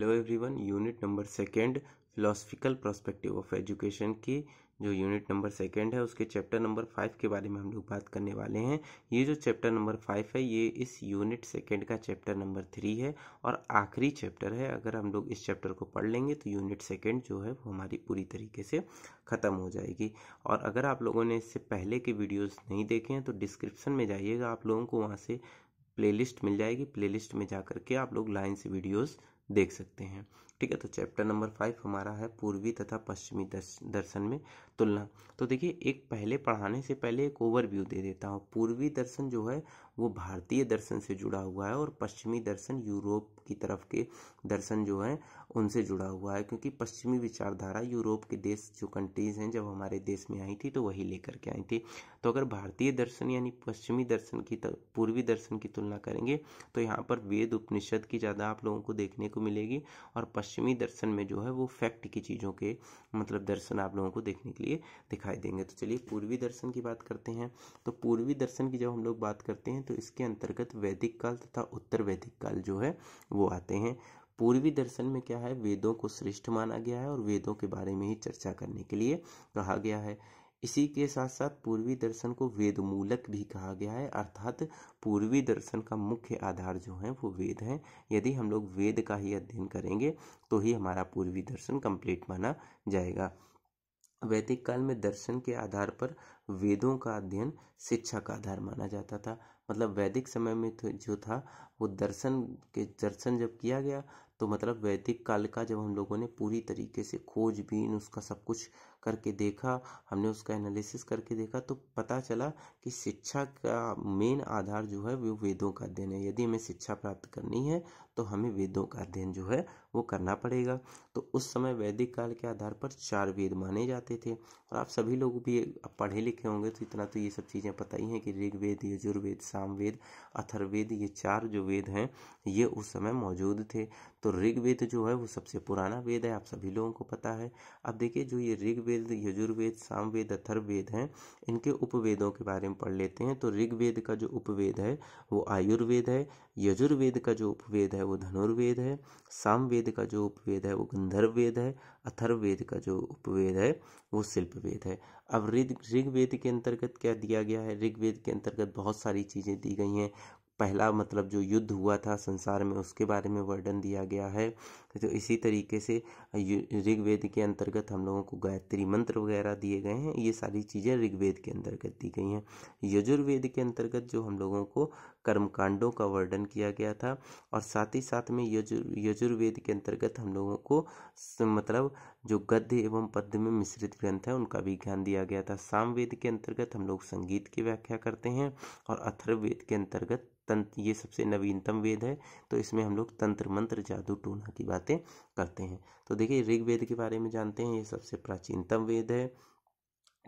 hello everyone unit number second philosophical prospective of education की जो unit number second है उसके चैप्टर नंबर फाइव के बारे में हम लोग बात करने वाले हैं ये जो चैप्टर नंबर फाइव है ये इस यूनिट सेकंड का चैप्टर नंबर थ्री है और आखिरी चैप्टर है अगर हम लोग इस चैप्टर को पढ़ लेंगे तो यूनिट सेकेंड जो है वो हमारी पूरी तरीके से ख़त्म हो जाएगी और अगर आप लोगों ने इससे पहले के वीडियोज़ नहीं देखे हैं तो डिस्क्रिप्सन में जाइएगा आप लोगों को वहाँ से प्लेलिस्ट मिल जाएगी प्लेलिस्ट में जा कर के आप लोग लाइन से वीडियोज़ देख सकते हैं ठीक है तो चैप्टर नंबर फाइव हमारा है पूर्वी तथा पश्चिमी दर्शन में तुलना तो देखिए एक पहले पढ़ाने से पहले एक ओवरव्यू दे देता हूँ पूर्वी दर्शन जो है वो भारतीय दर्शन से जुड़ा हुआ है और पश्चिमी दर्शन यूरोप की तरफ के दर्शन जो हैं उनसे जुड़ा हुआ है क्योंकि पश्चिमी विचारधारा यूरोप के देश जो कंट्रीज़ हैं जब हमारे देश में आई थी तो वही लेकर के आई थी तो अगर भारतीय दर्शन यानी पश्चिमी दर्शन की पूर्वी दर्शन की तुलना करेंगे तो यहाँ पर वेद उपनिषद की ज़्यादा आप लोगों को देखने को मिलेगी और पश्चिमी दर्शन में जो है वो फैक्ट की चीज़ों के मतलब दर्शन आप लोगों को देखने के लिए दिखाई देंगे तो चलिए पूर्वी दर्शन की बात करते हैं तो पूर्वी दर्शन की जब हम लोग बात करते हैं तो इसके अंतर्गत वैदिक काल तथा उत्तर वैदिक काल जो है वो आते हैं पूर्वी दर्शन में क्या है वेदों को श्रेष्ठ माना गया है और वेदों के बारे में ही चर्चा करने के लिए कहा गया है इसी के साथ साथ पूर्वी दर्शन को वेद मूलक भी कहा गया है अर्थात पूर्वी दर्शन का मुख्य आधार जो है वो वेद है यदि हम लोग वेद का ही अध्ययन करेंगे तो ही हमारा पूर्वी दर्शन कंप्लीट माना जाएगा वैदिक काल में दर्शन के आधार पर वेदों का अध्ययन शिक्षा का आधार माना जाता था मतलब वैदिक समय में तो जो था वो दर्शन के दर्शन जब किया गया तो मतलब वैदिक काल का जब हम लोगों ने पूरी तरीके से खोजबीन उसका सब कुछ करके देखा हमने उसका एनालिसिस करके देखा तो पता चला कि शिक्षा का मेन आधार जो है वो वेदों का अध्ययन है यदि हमें शिक्षा प्राप्त करनी है तो हमें वेदों का अध्ययन जो है वो करना पड़ेगा तो उस समय वैदिक काल के आधार पर चार वेद माने जाते थे और आप सभी लोग भी पढ़े लिखे होंगे तो इतना तो ये सब चीज़ें पता ही हैं कि ऋग्वेद यजुर्वेद सामवेद अथर्वेद ये चार जो वेद हैं ये उस समय मौजूद थे तो ऋग्वेद जो है वो सबसे पुराना वेद है आप सभी लोगों को पता है अब देखिए जो ये ऋग्वेद ऋग्वेद यजुर्वेद सामवेद अथर्ववेद हैं इनके उपवेदों के बारे में पढ़ लेते हैं तो ऋग्वेद का जो उपवेद है वो आयुर्वेद है यजुर्वेद का जो उपवेद है वो धनुर्वेद है सामवेद का जो उपवेद है वो गंधर्ववेद है अथर्ववेद का जो उपवेद है वो शिल्पवेद है अब ऋग ऋग्वेद के अंतर्गत क्या दिया गया है ऋग्वेद के अंतर्गत बहुत सारी चीज़ें दी गई हैं पहला मतलब जो युद्ध हुआ था संसार में उसके बारे में वर्णन दिया गया है तो इसी तरीके से ऋग्वेद के अंतर्गत हम लोगों को गायत्री मंत्र वगैरह दिए गए हैं ये सारी चीज़ें ऋग्वेद के अंतर्गत दी गई हैं यजुर्वेद के अंतर्गत जो हम लोगों को कर्मकांडों का वर्णन किया गया था और साथ ही साथ में यजु यजुर्वेद के अंतर्गत हम लोगों को मतलब जो गद्य एवं पद्य में मिश्रित ग्रंथ है उनका भी ज्ञान दिया गया था सामवेद के अंतर्गत हम लोग संगीत की व्याख्या करते हैं और अथर्ववेद के अंतर्गत तंत्र ये सबसे नवीनतम वेद है तो इसमें हम लोग तंत्र मंत्र जादू टोना की बातें करते हैं तो देखिए ऋग्वेद के बारे में जानते हैं ये सबसे प्राचीनतम वेद है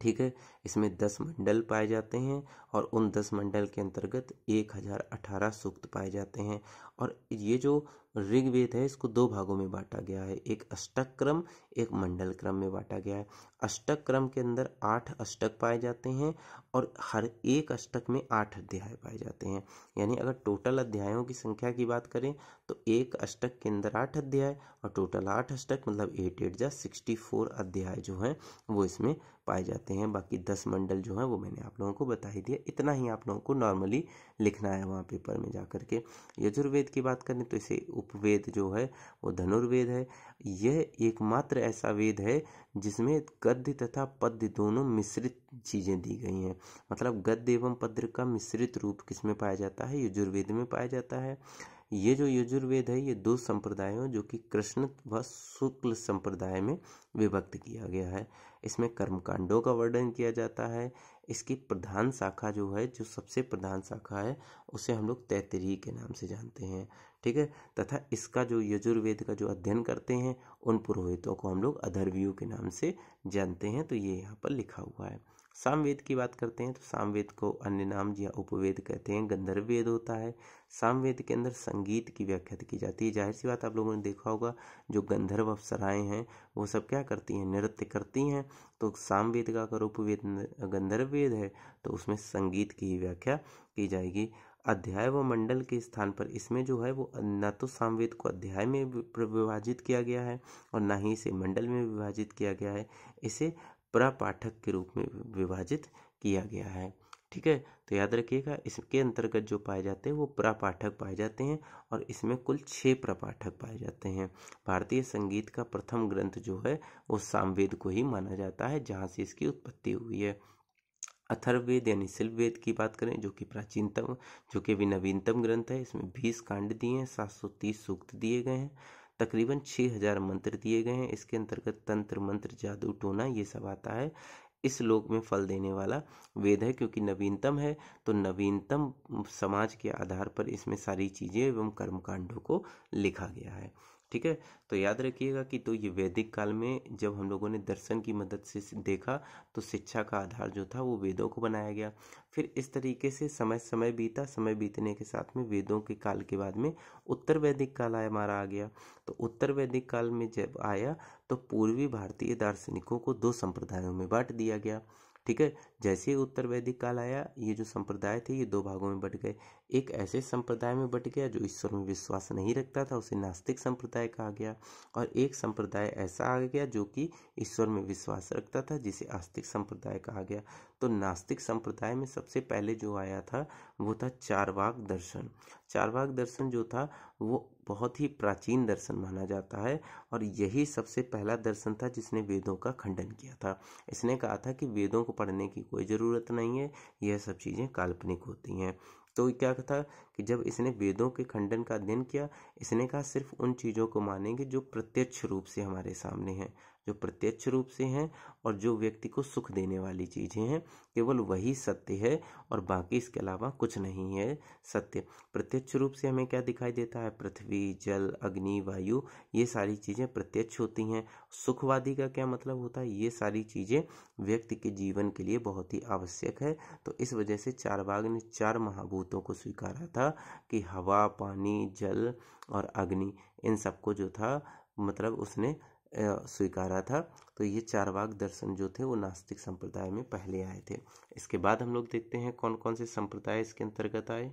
ठीक है इसमें दस मंडल पाए जाते हैं और उन दस मंडल के अंतर्गत एक हज़ार अठारह सूक्त पाए जाते हैं और ये जो ऋग्वेद है इसको दो भागों में बांटा गया है एक अष्टक क्रम एक मंडल क्रम में बांटा गया है अष्टक क्रम के अंदर आठ अष्टक पाए जाते हैं और हर एक अष्टक में आठ अध्याय पाए जाते हैं यानी अगर टोटल अध्यायों की संख्या की बात करें तो एक अष्टक के अंदर आठ अध्याय और टोटल आठ अष्टक मतलब एट एट जा सिक्सटी फोर अध्याय जो हैं वो इसमें पाए जाते हैं बाकी दस मंडल जो हैं वो मैंने आप लोगों को बता ही दिया इतना ही आप लोगों को नॉर्मली लिखना है वहाँ पेपर में जा के यजुर्वेद की बात करें तो इसे उपवेद जो है वो धनुर्वेद है यह एकमात्र ऐसा वेद है जिसमें गद्य तथा पद्य दोनों मिश्रित चीज़ें दी गई हैं मतलब गद्य एवं पद्य का मिश्रित रूप किसमें पाया जाता है यजुर्वेद में पाया जाता है ये जो यजुर्वेद है ये दो संप्रदायों जो कि कृष्ण व शुक्ल संप्रदाय में विभक्त किया गया है इसमें कर्मकांडों का वर्णन किया जाता है इसकी प्रधान शाखा जो है जो सबसे प्रधान शाखा है उसे हम लोग तैतरी के नाम से जानते हैं ठीक है तथा इसका जो यजुर्वेद का जो अध्ययन करते हैं उन पुरोहितों को हम लोग अधर्वियों के नाम से जानते हैं तो ये यहाँ पर लिखा हुआ है सामवेद की बात करते हैं तो सामवेद को अन्य नाम या उपवेद कहते हैं गंधर्व वेद होता है सामवेद के अंदर संगीत की व्याख्या की जाती है जाहिर सी बात आप लोगों ने देखा होगा जो गंधर्व अप्सराएं हैं वो सब क्या करती हैं नृत्य करती हैं तो सामवेद का अगर उपवेद गंधर्व वेद है तो उसमें संगीत की ही व्याख्या की जाएगी अध्याय व मंडल के स्थान पर इसमें जो है वो न तो सामवेद को अध्याय में विभाजित किया गया है और ना ही इसे मंडल में विभाजित किया गया है इसे प्रापाठक के रूप में विभाजित किया गया है ठीक है तो याद रखिएगा इसके अंतर्गत जो पाए जाते हैं वो प्रापाठक पाए जाते हैं और इसमें कुल छः प्रपाठक पाए जाते हैं भारतीय संगीत का प्रथम ग्रंथ जो है वो सामवेद को ही माना जाता है जहाँ से इसकी उत्पत्ति हुई है अथर्ववेद यानी शिल्पवेद की बात करें जो कि प्राचीनतम जो कि अभी नवीनतम ग्रंथ है इसमें बीस कांड दिए हैं सात सौ तीस सूक्त दिए गए हैं तकरीबन छः हजार मंत्र दिए गए हैं इसके अंतर्गत तंत्र मंत्र जादू टोना ये सब आता है इस लोक में फल देने वाला वेद है क्योंकि नवीनतम है तो नवीनतम समाज के आधार पर इसमें सारी चीज़ें एवं कर्मकांडों को लिखा गया है ठीक है तो याद रखिएगा कि तो ये वैदिक काल में जब हम लोगों ने दर्शन की मदद से देखा तो शिक्षा का आधार जो था वो वेदों को बनाया गया फिर इस तरीके से समय समय बीता समय बीतने के साथ में वेदों के काल के बाद में उत्तर वैदिक काल आया हमारा आ गया तो उत्तर वैदिक काल में जब आया तो पूर्वी भारतीय दार्शनिकों को दो संप्रदायों में बांट दिया गया ठीक है जैसे ही उत्तर वैदिक काल आया ये जो संप्रदाय थे ये दो भागों में बट गए एक ऐसे संप्रदाय में बट गया जो ईश्वर में विश्वास नहीं रखता था उसे नास्तिक संप्रदाय कहा गया और एक संप्रदाय ऐसा आ गया जो कि ईश्वर में विश्वास रखता था जिसे आस्तिक संप्रदाय कहा गया तो नास्तिक संप्रदाय में सबसे पहले जो आया था वो था चारवाक दर्शन चारवाक दर्शन जो था वो बहुत ही प्राचीन दर्शन माना जाता है और यही सबसे पहला दर्शन था जिसने वेदों का खंडन किया था इसने कहा था कि वेदों को पढ़ने की कोई ज़रूरत नहीं है यह सब चीज़ें काल्पनिक होती हैं तो क्या था कि जब इसने वेदों के खंडन का अध्ययन किया इसने कहा सिर्फ उन चीज़ों को मानेंगे जो प्रत्यक्ष रूप से हमारे सामने हैं जो प्रत्यक्ष रूप से हैं और जो व्यक्ति को सुख देने वाली चीज़ें हैं केवल वही सत्य है और बाकी इसके अलावा कुछ नहीं है सत्य प्रत्यक्ष रूप से हमें क्या दिखाई देता है पृथ्वी जल अग्नि वायु ये सारी चीज़ें प्रत्यक्ष होती हैं सुखवादी का क्या मतलब होता है ये सारी चीज़ें व्यक्ति के जीवन के लिए बहुत ही आवश्यक है तो इस वजह से चार बाग ने चार महाभूतों को स्वीकारा था कि हवा पानी जल और अग्नि इन सबको जो था मतलब उसने स्वीकारा था तो ये चारवाक दर्शन जो थे वो नास्तिक संप्रदाय में पहले आए थे इसके बाद हम लोग देखते हैं कौन कौन से संप्रदाय इसके अंतर्गत आए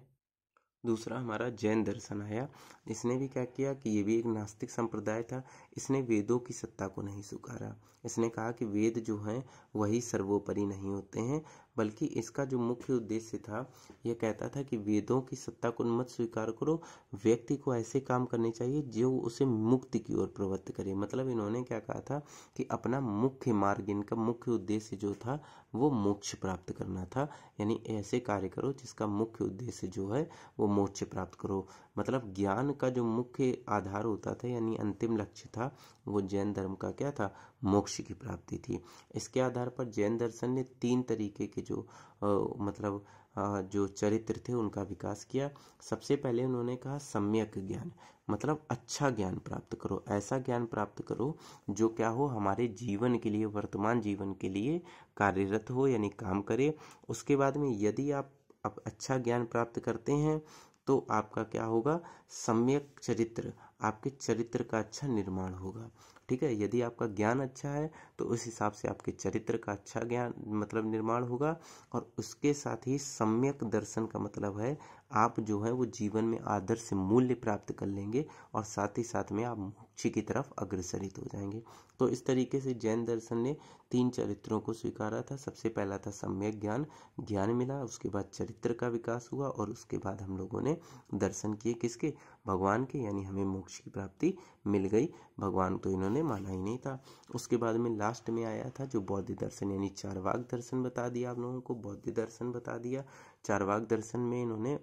दूसरा हमारा जैन दर्शन आया इसने भी क्या किया कि ये भी एक नास्तिक संप्रदाय था इसने वेदों की सत्ता को नहीं स्वीकारा इसने कहा कि वेद जो हैं वही सर्वोपरि नहीं होते हैं बल्कि इसका जो मुख्य उद्देश्य था यह कहता था कि वेदों की सत्ता को मत स्वीकार करो व्यक्ति को ऐसे काम करने चाहिए जो उसे मुक्ति की ओर प्रवृत्त करे मतलब इन्होंने क्या कहा था कि अपना मुख्य मार्ग इनका मुख्य उद्देश्य जो था वो मोक्ष प्राप्त करना था यानी ऐसे कार्य करो जिसका मुख्य उद्देश्य जो है वो मोक्ष प्राप्त करो मतलब ज्ञान का जो मुख्य आधार होता था यानी अंतिम लक्ष्य था वो जैन धर्म का क्या था मोक्ष की प्राप्ति थी इसके आधार पर जैन दर्शन ने तीन तरीके के जो आ, मतलब आ, जो चरित्र थे उनका विकास किया सबसे पहले उन्होंने कहा सम्यक ज्ञान मतलब अच्छा ज्ञान प्राप्त करो ऐसा ज्ञान प्राप्त करो जो क्या हो हमारे जीवन के लिए वर्तमान जीवन के लिए कार्यरत हो यानी काम करे उसके बाद में यदि आप, आप अच्छा ज्ञान प्राप्त करते हैं तो आपका क्या होगा सम्यक चरित्र आपके चरित्र का अच्छा निर्माण होगा ठीक है यदि आपका ज्ञान अच्छा है तो उस हिसाब से आपके चरित्र का अच्छा ज्ञान मतलब निर्माण होगा और उसके साथ ही सम्यक दर्शन का मतलब है आप जो है वो जीवन में आदर्श मूल्य प्राप्त कर लेंगे और साथ ही साथ में आप मोक्ष की तरफ अग्रसरित हो जाएंगे तो इस तरीके से जैन दर्शन ने तीन चरित्रों को स्वीकारा था सबसे पहला था सम्यक ज्ञान ज्ञान मिला उसके बाद चरित्र का विकास हुआ और उसके बाद हम लोगों ने दर्शन किए किसके भगवान के यानी हमें मोक्ष की प्राप्ति मिल गई भगवान तो इन्होंने माना ही नहीं था उसके बाद में लास्ट में आया था जो बौद्ध दर्शन यानी चारवाक दर्शन बता दिया आप लोगों को बौद्ध दर्शन बता दिया चारवाक दर्शन में इन्होंने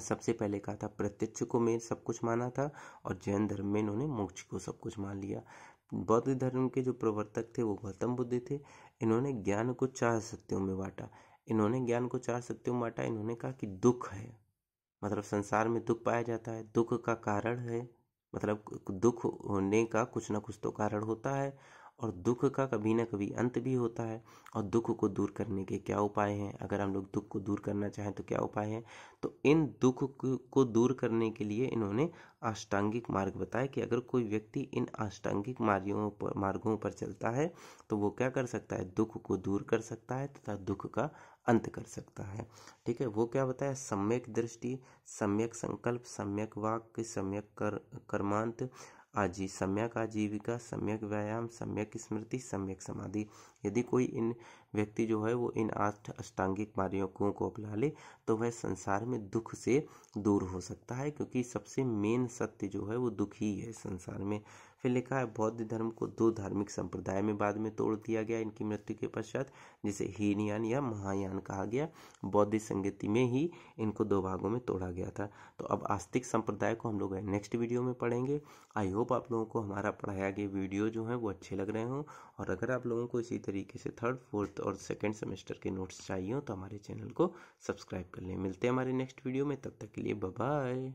सबसे पहले कहा था प्रत्यक्ष को मैं सब कुछ माना था और जैन धर्म में इन्होंने मोक्ष को सब कुछ मान लिया बौद्ध धर्म के जो प्रवर्तक थे वो गौतम बुद्ध थे इन्होंने ज्ञान को चार सत्यों में बांटा इन्होंने ज्ञान को चार सत्यों में बांटा इन्होंने कहा कि दुख है मतलब संसार में दुख पाया जाता है दुख का कारण है मतलब दुख होने का कुछ ना कुछ तो कारण होता है और दुख का कभी ना कभी अंत भी होता है और दुख को दूर करने के क्या उपाय हैं अगर हम लोग दुख को दूर करना चाहें तो क्या उपाय हैं तो इन दुख को दूर करने के लिए इन्होंने अष्टांगिक मार्ग बताया कि अगर कोई व्यक्ति इन अष्टांगिक मार्गों पर मार्गों पर चलता है तो वो क्या कर सकता है दुख को दूर कर सकता है तथा दुख का अंत कर सकता है ठीक है वो क्या बताया सम्यक दृष्टि सम्यक संकल्प सम्यक वाक्य सम्यक कर कर्मांत आजी सम्यक आजीविका सम्यक व्यायाम सम्यक स्मृति सम्यक समाधि यदि कोई इन व्यक्ति जो है वो इन आठ अष्टांगिक मार्गों को अपना ले तो वह संसार में दुख से दूर हो सकता है क्योंकि सबसे मेन सत्य जो है वो दुख ही है संसार में फिर लिखा है बौद्ध धर्म को दो धार्मिक संप्रदाय में बाद में तोड़ दिया गया इनकी मृत्यु के पश्चात जिसे हीनयान या महायान कहा गया बौद्ध संगति में ही इनको दो भागों में तोड़ा गया था तो अब आस्तिक संप्रदाय को हम लोग नेक्स्ट वीडियो में पढ़ेंगे आई होप आप लोगों को हमारा पढ़ाया गया वीडियो जो है वो अच्छे लग रहे हों और अगर आप लोगों को इसी तरीके से थर्ड फोर्थ और सेकेंड सेमेस्टर के नोट्स चाहिए हो तो हमारे चैनल को सब्सक्राइब कर लें मिलते हैं हमारे नेक्स्ट वीडियो में तब तक के लिए बाय